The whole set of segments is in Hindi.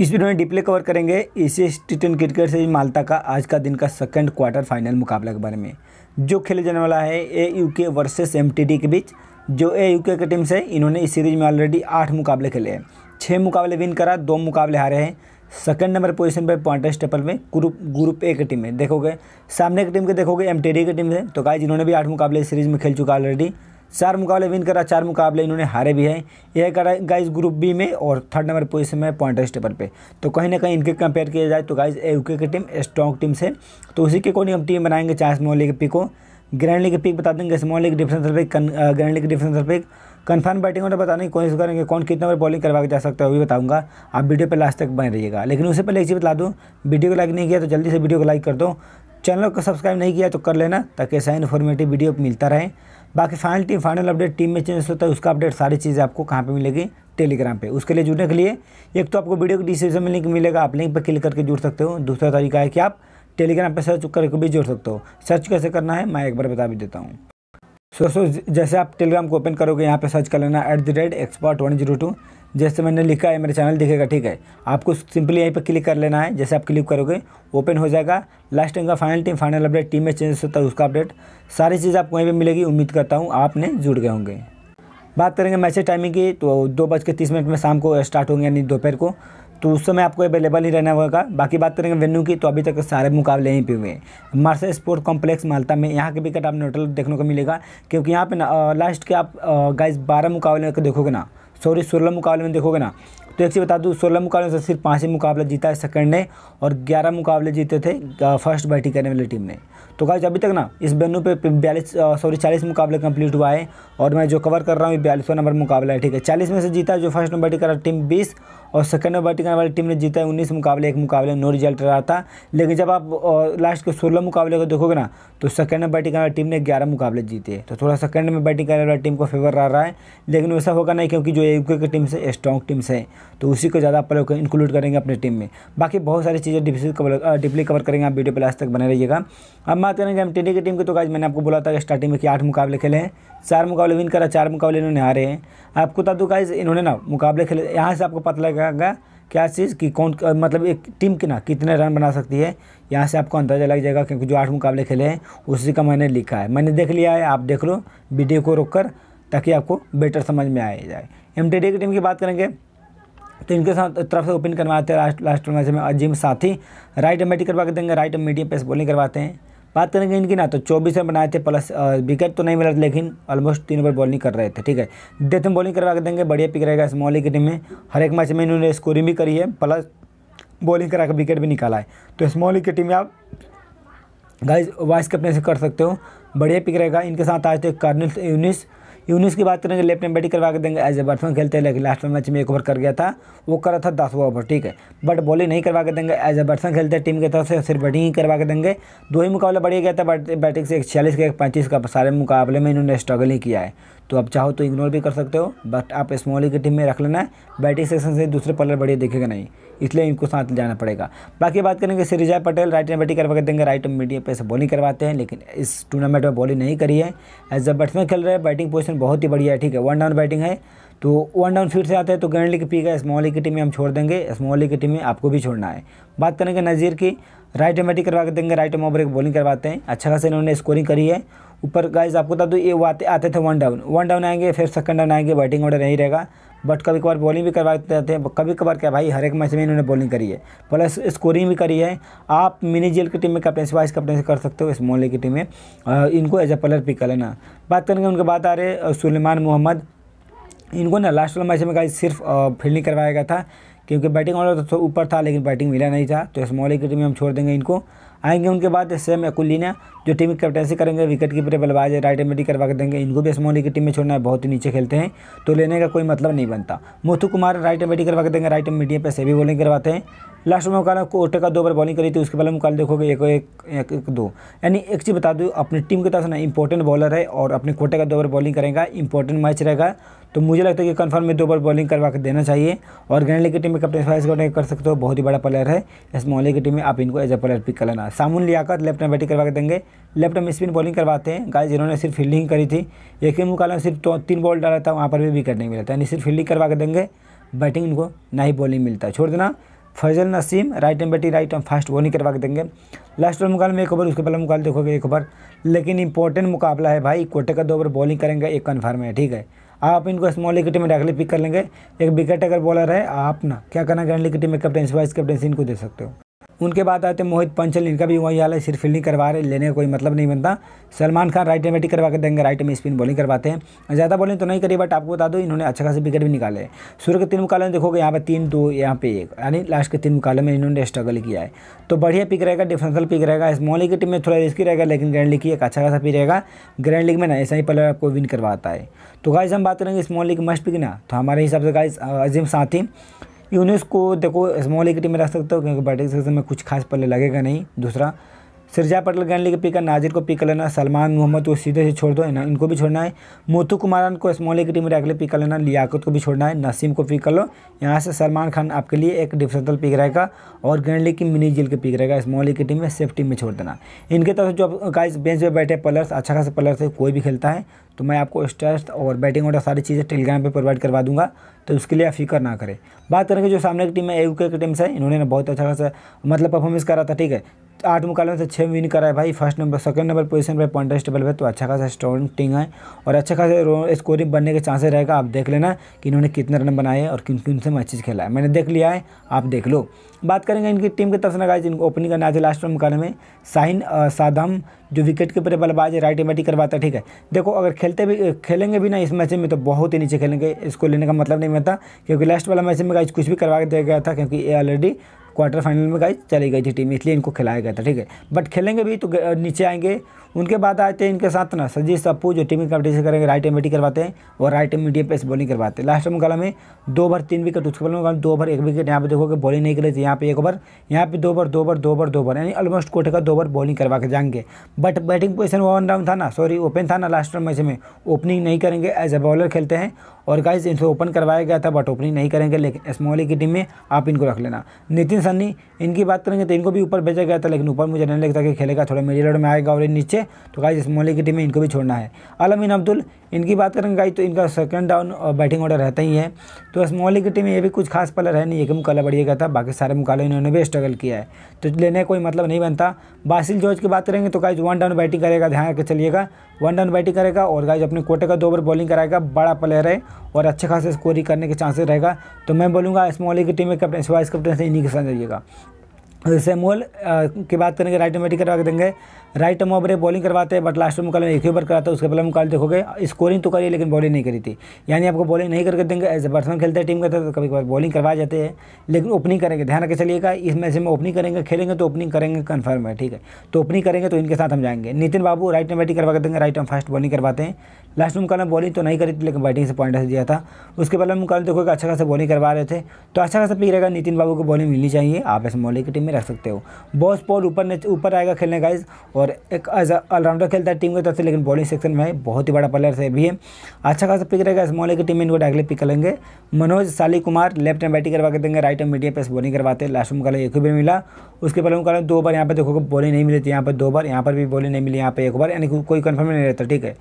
इस वीडियो में डिप्ले कवर करेंगे एशियस टी टेन क्रिकेट से माल्टा का आज का दिन का सेकंड क्वार्टर फाइनल मुकाबला के बारे में जो खेले जाने वाला है A U K versus M T D के बीच जो ए यू के की टीम से इन्होंने इस सीरीज में ऑलरेडी आठ मुकाबले खेले हैं छः मुकाबले विन करा दो मुकाबले हारे हैं सेकेंड नंबर पोजिशन पर पॉइंटर्स टेपल में ग्रुप ग्रुप ए की टीम है देखोगे सामने की टीम के देखोगे एम टी डी की टीम है तो कहा जिन्होंने भी आठ मुकाबले इस सीरीज में खेल चुका ऑलरेडी चार मुकाबले विन करा चार मुकाबले इन्होंने हारे भी हैं यह करा गाइस ग्रुप बी में और थर्ड नंबर पोजीशन में पॉइंट टेबल पे तो कहीं ना कहीं इनके कंपेयर किया जाए तो गाइज ए यू की टीम स्ट्रॉन्ग टीम से तो उसी के कोई हम टीम बनाएंगे चाहे स्मॉल लीग पिक हो ग्रैंड लीग पिक बता देंगे small league difference pick grand league difference pick confirm batting order बताने की कोशिश करेंगे कौन कितने बार बॉलिंग करवा के जा सकता है वो भी बताऊंगा आप वीडियो पर लास्ट तक बने रहिएगा लेकिन उससे पहले एक चीज़ बता दूँ वीडियो को लाइक नहीं किया तो जल्दी से वीडियो को लाइक कर दो चैनल को सब्सक्राइब नहीं किया तो कर लेना ताकि ऐसा इन्फॉर्मेटिव वीडियो मिलता रहे बाकी final team final update team में चेंज होता है उसका अपडेट सारी चीज़ें आपको कहाँ पे मिलेगी टेलीग्राम पे उसके लिए जुड़ने के लिए एक तो आपको वीडियो की डिस्क्रिप्शन में लिंक मिलेगा आप लिंक पर क्लिक करके जुड़ सकते हो दूसरा तरीका है कि आप टेलीग्राम पर सर्च करके भी जुड़ सकते हो सर्च कैसे करना है मैं एक बार बता भी देता हूँ सो सो जैसे आप टेलीग्राम को ओपन करोगे यहाँ पे सर्च कर लेना at the rate expert one zero two जैसे मैंने लिखा है मेरे चैनल दिखेगा ठीक है आपको सिंपली यहीं पर क्लिक कर लेना है जैसे आप क्लिक करोगे ओपन हो जाएगा लास्ट टाइम का final team final update team में चेंजेस होता है उसका अपडेट सारी चीज़ आपको वहीं पर मिलेगी उम्मीद करता हूँ आपने जुड़ गए होंगे बात करेंगे मैसेज टाइमिंग की तो दो बज के तीस मिनट में शाम को स्टार्ट होंगे यानी दोपहर को तो उस समय आपको अवेलेबल ही रहना होगा बाकी बात करेंगे वेन्यू की तो अभी तक सारे मुकाबले यहीं पे हुए हैं मार्शल स्पोर्ट कॉम्प्लेक्स मालता में यहाँ के विकेट आप नोटल देखने को मिलेगा क्योंकि यहाँ पे लास्ट के आप गाइस बारह मुकाबले देखोगे ना सॉरी सोलह मुकाबले में देखोगे ना तो एक चीज़ बता दूँ सोलह मुकाबले से सिर्फ पाँच ही मुकाबले जीता है सेकंड ने और ग्यारह मुकाबले जीते थे फर्स्ट बैटिंग करने वाली टीम ने तो कहा अभी तक ना इस बेनू पे बयालीस सॉरी चालीस मुकाबले कंप्लीट हुआ है और मैं जो कवर कर रहा हूँ बयालीसवा नंबर मुकाबला है ठीक है चालीस में से जीता जो फर्स्ट नंबर बैटिंग कर रहा टीम बीस और सेकंड में बैटिंग करने वाली टीम ने जीता है उन्नीस मुकाबले एक मुकाबले नो रिजल्ट रहा था लेकिन जब आप लास्ट के सोलह मुकाबले को देखोगे ना तो सेकंड में बैटिंग करने वाली टीम ने ग्यारह मुकाबले जीते तो थोड़ा सेकंड में बैटिंग करने वाली टीम को फेवर रह रहा है लेकिन वैसा होगा नहीं क्योंकि जो यूके की टीम से स्ट्रॉन्ग टीम्स हैं तो उसी को ज़्यादा प्रयोग इंक्लूड करेंगे अपनी टीम में बाकी बहुत सारी चीज़ें डिफिसिल डिपली कवर करेंगे आप वीडियो पर लास्ट तक बने रहिएगा अब बात करेंगे एम की टीम की तो आज मैंने आपको बोला था कि स्टार्टिंग में कि आठ मुकाबले खेले हैं चार मुकाबले विन करा चार मुकाबले इन्होंने हारे हैं आपको बता दूँ गाइज इन्होंने ना मुकाबले खेले यहाँ से आपको पता लगेगा क्या चीज़ कि कौन मतलब एक टीम की ना कितने रन बना सकती है यहाँ से आपको अंदाजा लग जाएगा क्योंकि जो आठ मुकाबले खेले हैं उसी का मैंने लिखा है मैंने देख लिया है आप देख लो वीडियो को रोक कर ताकि आपको बेटर समझ में आया जाए एम की टीम की बात करेंगे तो इनके साथ तरफ से ओपन करवाते हैं लास्ट लास्ट मैच में अजीम साथी राइट मीडियम करवा के देंगे राइट मीडियम पेस बॉलिंग करवाते हैं बात करेंगे इनकी ना तो चौबीस रन बनाए थे प्लस विकेट तो नहीं मिला था लेकिन ऑलमोस्ट तीन ओवर बॉलिंग कर रहे थे ठीक है डेथ में बॉलिंग करवा के देंगे बढ़िया पिक रहेगा स्मॉल की टीम में हर एक मैच में इन्होंने स्कोरिंग भी करी है प्लस बॉलिंग करा के विकेट भी निकाला है तो स्मॉल की टीम में आप गाइज वाइस कैप्टन से कर सकते हो बढ़िया पिक रहेगा इनके साथ आए थे कर्नल यूनिस यूनिस की बात करेंगे लेफ्ट में बैटिंग करवा के देंगे एज ए बैट्समैन खेलते हैं लेकिन लास्ट मैच में एक ओवर कर गया था वो कर रहा था दसवा ओवर ठीक है बट बॉलिंग नहीं करवा के देंगे एज ए बैट्समैन खेलते हैं टीम की तरफ से सिर्फ बैटिंग ही करवा के देंगे दो ही मुकाबला बढ़िया गया था बट बैटिंग से एक छियालीस का एक पैंतीस का सारे मुकाबले में इन्होंने स्ट्रगल ही किया है तो आप चाहो तो इग्नोर भी कर सकते हो बट आप स्मॉल की टीम में रख लेना है बैटिंग सेक्शन से दूसरे पलर बढ़िया देखेगा नहीं इसलिए इनको साथ ले जाना पड़ेगा बाकी बात करेंगे सिरिजा पटेल राइट में बैटिंग करवा देंगे राइट मीडियम पे से बॉलिंग करवाते हैं लेकिन इस टूर्नामेंट में बॉलिंग नहीं करी है एज अ बैट्समैन खेल रहे हैं बैटिंग पोजिशन बहुत ही बढ़िया है ठीक है वन डाउन बैटिंग है तो वन डाउन फिर से आते हैं तो गैंडली की पी का स्मॉल की टीम में हम छोड़ देंगे स्मॉल की टीम में आपको भी छोड़ना है बात करेंगे नज़ीर की राइट बैटिंग करवा के देंगे राइट एम ओवर एक बॉलिंग करवाते हैं अच्छा खासा इन्होंने स्कोरिंग करी है ऊपर गाइज आपको बता दूँ ये वो आते आते थे वन डाउन वन डाउन आएंगे फिर सेकंड डाउन आएंगे बैटिंग ऑर्डर नहीं रहेगा बट कभी कभार बॉलिंग भी करवा देते हैं कभी कभार क्या भाई हर एक मैच में इन्होंने बॉलिंग करी है प्लस स्कोरिंग भी करी है आप मिनी जेल की टीम में कैप्टनसी वाइस कैप्टनसी कर सकते हो इस मोहल्ले की टीम में इनको एज ए प्लेयर पिक कर लेना बात करेंगे उनके बाद आ रहे सुलेमान मोहम्मद इनको ना लास्ट वाला मैच में गाइज सिर्फ फील्डिंग करवाया गया था क्योंकि बैटिंग ऑर्डर तो ऊपर था लेकिन बैटिंग मिला नहीं था तो स्मॉल इक्विटी में हम छोड़ देंगे इनको आएंगे उनके बाद सेम अकुल्लीना जो टीम की कैप्टनसी करेंगे विकेट कीपर बल्लेबाज राइट एम करवा के देंगे इनको भी स्मॉल की टीम में छोड़ना है बहुत ही नीचे खेलते हैं तो लेने का कोई मतलब नहीं बनता मोथू कुमार राइट एम करवा के देंगे राइट एमडी मीडियम पर से भी बॉलिंग करवाते हैं लास्ट में मुकाबला कोटे का दो बार बॉलिंग करी थी उसके बाद मुकाबला देखोगे एक एक, एक, दो यानी एक चीज़ बता दूँ अपनी टीम के तरफ ना इंपॉर्टेंट बॉलर है और अपने कोटे का दो बार बॉलिंग करेगा इंपॉर्टेंट मैच रहेगा तो मुझे लगता है कि कन्फर्म में दो बार बॉलिंग करवा के देना चाहिए और ग्रैंडली की टीम में कप्टन फाइज करने कर सकते हो बहुत ही बड़ा प्लेयर है स्मॉली की टीम में आप इनको एज ए प्लेयर पिक कर लेना लिया लियाकत लेफ्ट में बैटिंग करवा के देंगे लेफ्ट में स्पिन बॉलिंग करवाते हैं गाय जिन्होंने सिर्फ फील्डिंग करी थी एक ही मुकाबला में सिर्फ तीन बॉल डाला था वहाँ पर भी विकेट नहीं मिला था यानी सिर्फ फील्डिंग करवा के देंगे बैटिंग इनको ना ही बॉलिंग मिलता है छोड़ देना Faisal Naseem right arm batting right arm fast bowling करवा के देंगे लास्ट ओवर मुकाबले में एक ओवर उसके पहले मुकाबले देखोगे एक ओवर लेकिन इंपॉर्टेंट मुकाबला है भाई कोटे का दो ओवर बॉलिंग करेंगे एक कन्फर्म है ठीक है आप इनको स्मॉल टीम में डायरेक्टली पिक कर लेंगे एक विकेट अगर बॉलर है आप ना क्या करना ग्रैंड टीम में कैप्टनसी वाइस कैप्टनसी इनको दे सकते हो उनके बाद आते मोहित पंचल इनका भी वही हाल है सिर्फ फील्डिंग करवा रहे लेने का कोई मतलब नहीं बनता सलमान खान राइट में करवा के देंगे राइट में स्पिन बॉलिंग करवाते हैं ज़्यादा बॉलिंग तो नहीं करी बट आपको बता दो इन्होंने अच्छा खासा विकेट भी निकाले सूर्य के तीन मुकाले में देखोगे यहाँ पर तीन दो यहाँ पे एक यानी लास्ट के तीन मुकाले में इन्होंने स्ट्रगल किया है तो बढ़िया पिक रहेगा डिफेंसल पिक रहेगा स्मॉल लीग की टीम में थोड़ा रिस्की रहेगा लेकिन ग्रैंड लीग की एक अच्छा खासा पिक रहेगा ग्रैंड लीग में ना ऐसा ही प्लेयर आपको विन करवाता है तो गाइज हम बात करेंगे स्मॉल लीग मस्ट पिक ना तो हमारे हिसाब से गाइज अजीम साथी यूनिस को देखो स्मॉल इक्विटी में रख सकते हो क्योंकि सेक्शन में कुछ खास पहले लगेगा नहीं दूसरा सिरजा पटेल गेंद लेके पिक करना नाजिर को पिक कर लेना सलमान मोहम्मद को सीधे से छोड़ दो है ना इनको भी छोड़ना है मोतू कुमारन को स्मॉल की टीम में अगले पिक कर लेना लियाकत को भी छोड़ना है नसीम को पिक कर लो यहाँ से सलमान खान आपके लिए एक डिफेंसल पिक रहेगा और गैनली लेके मिनी जील के पिक रहेगा स्मॉल की टीम में सेफ टीम में छोड़ देना इनके तरफ जो गाइस बेंच पर बैठे प्लेयर्स अच्छा खासा प्लेयर्स है कोई भी खेलता है तो मैं आपको स्टेस्ट और बैटिंग ऑर्डर सारी चीज़ें टेलीग्राम पे प्रोवाइड करवा दूंगा तो उसके लिए आप फिक्र ना करें बात करेंगे जो सामने की टीम है एयू की टीम से इन्होंने ना बहुत अच्छा खासा मतलब परफॉर्मेंस करा था ठीक है आठ मुकाबले में से छः विन करा है भाई first number second number position पर पॉइंट टेबल पर तो अच्छा खासा स्ट्रॉन्ग टीम है और अच्छा खासा स्कोरिंग बनने के चांसेस रहेगा आप देख लेना कि इन्होंने कितने रन बनाए और किन किन से मैचेज खेला है मैंने देख लिया है आप देख लो बात करेंगे इनकी टीम की तरफ से लगाई जिनको ओपनिंग करना चाहिए लास्ट मुकाबले में साहिन साधम जो विकेट के ऊपर बल्लेबाज है राइट बैटिंग करवाता है ठीक है देखो अगर खेलते भी खेलेंगे भी ना इस मैच में तो बहुत ही नीचे खेलेंगे इसको लेने का मतलब नहीं मिलता क्योंकि लास्ट वाला मैच में कुछ भी करवा दिया गया था क्योंकि ये ऑलरेडी क्वार्टर फाइनल में गाइज चली गई थी टीम इसलिए इनको खिलाया गया था ठीक है बट खेलेंगे भी तो नीचे आएंगे उनके बाद आए थे इनके साथ ना सजीत सप्पू जो टीम कॉम्पिटिशन करेंगे राइट एम बैटिंग करवाते हैं और right arm medium pace bowling करवाते हैं लास्ट मुकाबला में दो ओवर तीन विकेट उसके बल में दो ओवर एक विकेट यहाँ पे देखोगे बॉलिंग नहीं करी थी यहाँ पे एक ओवर यहाँ पे दो ओवर दो ओवर दो ओवर दो ओवर यानी ऑलमोस्ट कोटे का दो ओवर बॉलिंग करवा के जाएंगे but batting position one down था ना सॉरी ओपन था ना लास्ट मैच में ओपनिंग नहीं करेंगे एज ए बॉलर खेलते हैं और गाइज इनसे ओपन करवाया गया था बट ओपनिंग नहीं करेंगे लेकिन स्मॉली e की टीम में आप इनको रख लेना नितिन सन्नी इनकी बात करेंगे तो इनको भी ऊपर भेजा गया था लेकिन ऊपर मुझे नहीं लगता कि खेलेगा थोड़ा मिडिल रोड में आएगा और नीचे तो गाइज स्मॉली e की टीम में इनको भी छोड़ना है अलमिन अब्दुल इनकी बात करेंगे गाइज तो इनका सेकेंड डाउन बैटिंग ऑर्डर रहता ही है तो स्मॉली e की टीम में ये भी कुछ खास पलर है नहीं एक मुकाबला बढ़िया गया था बाकी सारे मुकाबले इन्होंने भी स्ट्रगल किया है तो लेने कोई मतलब नहीं बनता बासिल जॉर्ज की बात करेंगे तो गाइज वन डाउन बैटिंग करेगा ध्यान रखकर चलिएगा वन डाउन बैटिंग करेगा और गाइज अपने कोटे का दो ओवर बॉलिंग कराएगा बड़ा प्लेयर है और अच्छे खासे स्कोरिंग करने के चांसेस रहेगा तो मैं बोलूँगा स्मॉल की टीम में कैप्टन वाइस कैप्टन से इन्हीं के साथ जाइएगा सेमोल की बात करेंगे राइट मेडिकल रख देंगे राइट टर्म ओवर बॉलिंग करवाते हैं बट लास्ट में एक ही ओवर कराता है उसके पहले मुकाबले देखोगे स्कोरिंग तो करिए लेकिन बॉलिंग नहीं करी थी यानी आपको बॉलिंग नहीं करके देंगे एज ए बैट्समैन खेलते हैं टीम का तो कभी कभार बॉलिंग करवा जाते हैं लेकिन ओपनिंग करेंगे ध्यान रखे चलिएगा इस मैच में ओपनिंग करेंगे खेलेंगे तो ओपनिंग करेंगे कन्फर्म है ठीक है तो ओपनिंग करेंगे तो इनके साथ हम जाएंगे नितिन बाबू राइट में बैटिंग करवा देंगे राइट में फास्ट बॉलिंग करवाते हैं लास्ट में बॉलिंग तो नहीं करी थी लेकिन बैटिंग से पॉइंट दिया था उसके पहले मुकाबले देखोगे अच्छा खासा बॉलिंग करवा रहे थे तो अच्छा खासा पी रहेगा नितिन बाबू को बॉलिंग मिलनी चाहिए आप ऐसे मोहल्ले की टीम में रख सकते हो बॉस पॉल ऊपर ऊपर आएगा खेलने का और एक एज ऑलराउंडर खेलता है टीम की तरफ से लेकिन बॉलिंग सेक्शन में बहुत ही बड़ा प्लेयर से भी है अच्छा खासा पिक रहेगा स्मॉल की टीम इनको डायरेक्टली पिक करेंगे मनोज साली कुमार लेफ्ट हैंड बैटिंग करवा के देंगे right hand medium pace bowling करवाते हैं लास्ट में कल एक भी मिला उसके पहले कल दो बार यहाँ पर देखोगे बॉलिंग नहीं मिली थी यहाँ पर दो बार यहाँ पर भी बॉलिंग नहीं मिली यहाँ पर एक बार यानी कोई कन्फर्म नहीं रहता ठीक है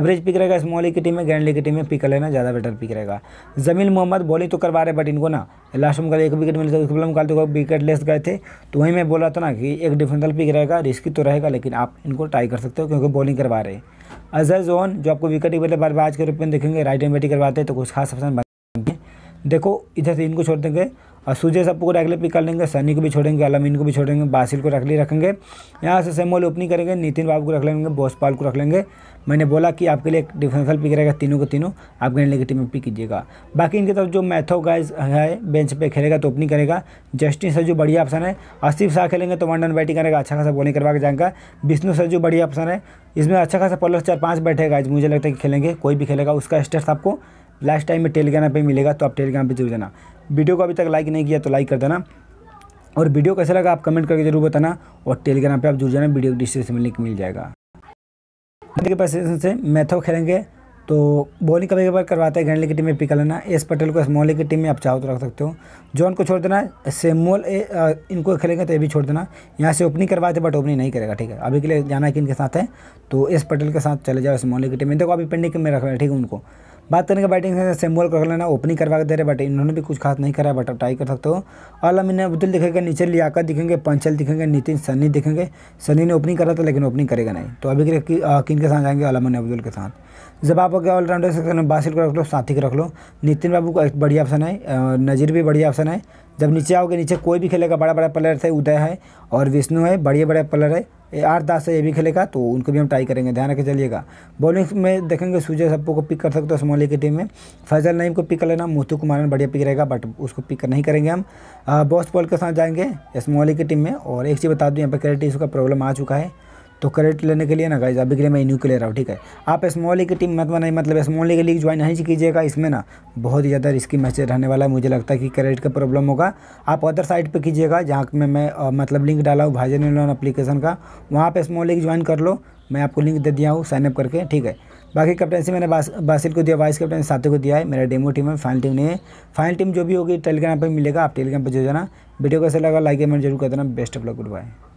एवरेज पिक रहेगा स्मॉल की टीम में ग्रैंड लीग की टीम में पिक कर लेना ज़्यादा बेटर पिक रहेगा जमील मोहम्मद बॉलिंग तो करवा रहे बट इनको ना लास्ट में कल एक विकेट मिले थे उसके पहले मुकाबले विकेट लेस गए थे तो वहीं मैं बोला था ना कि एक डिफेंसल पिक रहेगा रिस्की तो रहेगा लेकिन आप इनको ट्राई कर सकते हो क्योंकि बॉलिंग करवा रहे हैं अजहर जोन जो आपको विकेट टेबल पर आज के रूप में देखेंगे राइट एंड बैटिंग करवाते हैं तो कुछ खास ऑप्शन बनते हैं देखो इधर से इनको छोड़ देंगे और सूर्य सबको रख ले पिक कर लेंगे सनी को भी छोड़ेंगे अलमीन को भी छोड़ेंगे बासिल को रख ले रखेंगे यहाँ से सेमोल ओपनिंग करेंगे नितिन बाबू को रख लेंगे बोसपाल को रख लेंगे मैंने बोला कि आपके लिए एक डिफेंसल पिक रहेगा तीनों को तीनों आप गैंडले की टीम में पिक कीजिएगा बाकी इनकी तरफ जो मैथो गाइज है बेंच पर खेलेगा तो ओपनिंग करेगा जस्टिन सर जो बढ़िया ऑप्शन है आसिफ शाह खेलेंगे तो वन डन बैटिंग करेगा अच्छा खासा बॉलिंग करवा के जाएगा विष्णु सर जो बढ़िया ऑप्शन है इसमें अच्छा खासा पॉलर चार पाँच बैठेगा मुझे लगता है कि खेलेंगे कोई भी खेलेगा उसका स्टेट्स आपको लास्ट टाइम में टेलीग्राम पे मिलेगा तो आप टेलीग्राम पे जरूर जाना वीडियो को अभी तक लाइक नहीं किया तो लाइक कर देना और वीडियो कैसा लगा आप कमेंट करके जरूर बताना और टेलीग्राम पे आप जुड़ जाना वीडियो डिस्क्रिप्शन में लिंक मिल जाएगा के पोजीशन से मैथो तो खेलेंगे तो बॉलिंग कभी कभार करवाते हैं घंटे की टीम में पिक लेना एस पटेल को स्मॉली की टीम में आप चाहो तो रख सकते हो जॉन को छोड़ देना सेमोल इनको खेलेंगे तो ये भी छोड़ देना यहाँ से ओपनिंग करवाते बट ओपनिंग नहीं करेगा ठीक है अभी के लिए जाना कि इनके साथ है तो एस पटेल के साथ चले जाओ स्मॉली की टीम में देखो अभी पेंडिंग में रख रहे हैं ठीक है उनको बात करेंगे बैटिंग से सैमुअल कर लेना ओपनिंग करवा के दे रहे बट इन्होंने भी कुछ खास नहीं करा बट अब ट्राई कर सकते हो और अमीन अब्दुल दिखेगा नीचे लियाकत दिखेंगे पंचल दिखेंगे नितिन सनी दिखेंगे सन्नी ने ओपनिंग करा था लेकिन ओपनिंग करेगा नहीं तो अभी किन के साथ जाएंगे अल अब्दुल के साथ जब आप हो गया ऑलराउंडर सकते हैं बासिल को रख लो साथी को रख लो नितिन बाबू का एक बढ़िया ऑप्शन है नज़ीर भी बढ़िया ऑप्शन है जब नीचे आओगे नीचे कोई भी खेलेगा बड़ा बड़ा प्लेयर है उदय है और विष्णु है बढ़िया बड़े प्लेयर है आठ दास से ये भी खेलेगा तो उनको भी हम ट्राई करेंगे ध्यान रखे चलिएगा बॉलिंग में देखेंगे सूर्य सप्पू को पिक कर सकते हो सोमालिया की टीम में फैजल नईम को पिक कर लेना मोतू कुमार बढ़िया पिक रहेगा बट उसको पिक नहीं करेंगे हम बॉस बॉल के साथ जाएंगे सोमालिया की टीम में और एक चीज़ बता दूँ यहाँ पर क्रेडिट इसका प्रॉब्लम आ चुका है तो क्रेडिट लेने के लिए ना गाइज अभी के लिए मैं इन्यू के ले रहा हूँ ठीक है आप स्मॉल लीग की टीम मत बनाई मतलब स्मॉल लीग लीग ज्वाइन नहीं कीजिएगा इसमें ना बहुत ही ज़्यादा रिस्की मैच रहने वाला है मुझे लगता है कि क्रेडिट का प्रॉब्लम होगा आप अदर साइट पर कीजिएगा जहाँ में मैं मतलब लिंक डाला हूँ भाजन लोन अपलीकेशन का वहाँ पर स्मॉल लीग ज्वाइन कर लो मैं आपको लिंक दे दिया हूँ साइनअप करके ठीक है बाकी कैप्टनसी मैंने बास, बासिल को दिया वाइस कैप्टन साथी को दिया है मेरा डेमो टीम है फाइनल टीम नहीं है फाइनल टीम जो भी होगी टेलीग्राम पर मिलेगा आप टेलीग्राम पर जो जाना वीडियो कैसे लगा लाइक कमेंट जरूर कर देना best of luck good bye